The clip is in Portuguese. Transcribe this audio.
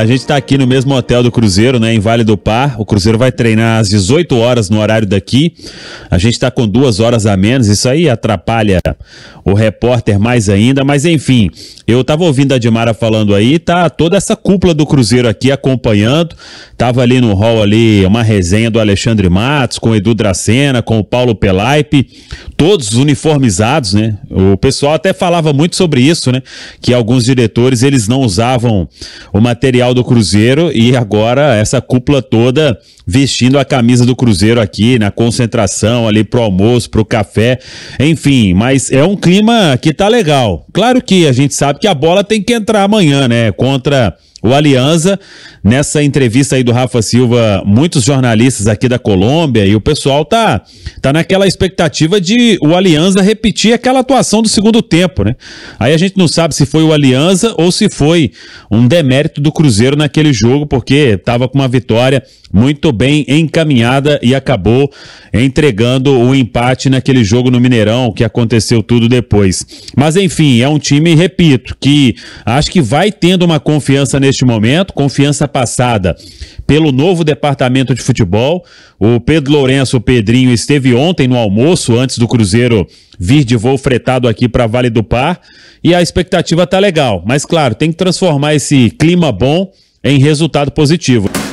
a gente está aqui no mesmo hotel do Cruzeiro, né, em Vale do Par. O Cruzeiro vai treinar às 18 horas no horário daqui. A gente está com duas horas a menos. Isso aí atrapalha o repórter mais ainda. Mas enfim, eu estava ouvindo a Dimara falando aí. Tá toda essa cúpula do Cruzeiro aqui acompanhando. Tava ali no hall ali uma resenha do Alexandre Matos com o Edu Dracena, com o Paulo Pelaipe, todos uniformizados, né? O pessoal até falava muito sobre isso, né? Que alguns diretores eles não usavam o material oficial do Cruzeiro e agora essa cúpula toda vestindo a camisa do Cruzeiro aqui na concentração, ali pro almoço, pro café, enfim, mas é um clima que tá legal. Claro que a gente sabe que a bola tem que entrar amanhã, né? Contra o Alianza, nessa entrevista aí do Rafa Silva, muitos jornalistas aqui da Colômbia e o pessoal tá, tá naquela expectativa de o Alianza repetir aquela atuação do segundo tempo, né? Aí a gente não sabe se foi o Alianza ou se foi um demérito do Cruzeiro naquele jogo, porque estava com uma vitória muito bem encaminhada e acabou entregando o empate naquele jogo no Mineirão, que aconteceu tudo depois. Mas enfim, é um time, repito, que acho que vai tendo uma confiança neste momento, confiança passada pelo novo departamento de futebol. O Pedro Lourenço, o Pedrinho, esteve ontem no almoço, antes do Cruzeiro vir de voo fretado aqui para Vale do Par. E a expectativa tá legal. Mas, claro, tem que transformar esse clima bom em resultado positivo.